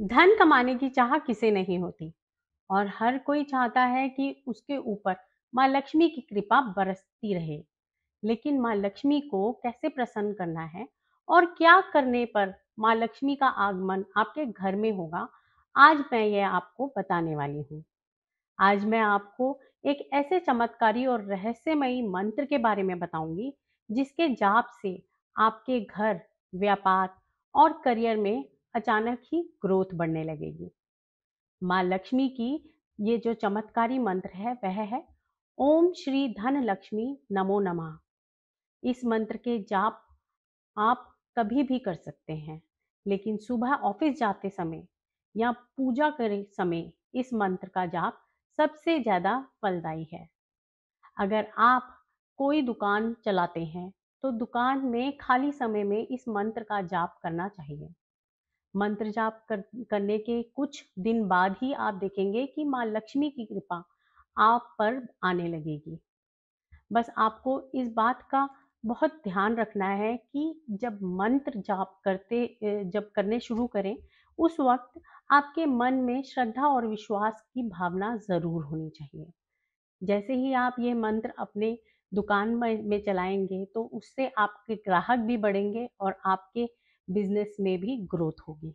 धन कमाने की चाह किसे नहीं होती और हर कोई चाहता है कि उसके ऊपर माँ लक्ष्मी की कृपा बरसती रहे लेकिन माँ लक्ष्मी को कैसे प्रसन्न करना है और क्या करने पर माँ लक्ष्मी का आगमन आपके घर में होगा आज मैं यह आपको बताने वाली हूँ आज मैं आपको एक ऐसे चमत्कारी और रहस्यमयी मंत्र के बारे में बताऊंगी जिसके जाप से आपके घर व्यापार और करियर में अचानक ही ग्रोथ बढ़ने लगेगी माँ लक्ष्मी की ये जो चमत्कारी मंत्र है वह है ओम श्री धन लक्ष्मी नमो नमः इस मंत्र के जाप आप कभी भी कर सकते हैं लेकिन सुबह ऑफिस जाते समय या पूजा करे समय इस मंत्र का जाप सबसे ज़्यादा फलदायी है अगर आप कोई दुकान चलाते हैं तो दुकान में खाली समय में इस मंत्र का जाप करना चाहिए मंत्र जाप कर, करने के कुछ दिन बाद ही आप देखेंगे कि माँ लक्ष्मी की कृपा आप पर आने लगेगी बस आपको इस बात का बहुत ध्यान रखना है कि जब मंत्र जाप करते जब करने शुरू करें उस वक्त आपके मन में श्रद्धा और विश्वास की भावना ज़रूर होनी चाहिए जैसे ही आप ये मंत्र अपने दुकान में चलाएंगे तो उससे आपके ग्राहक भी बढ़ेंगे और आपके बिजनेस में भी ग्रोथ होगी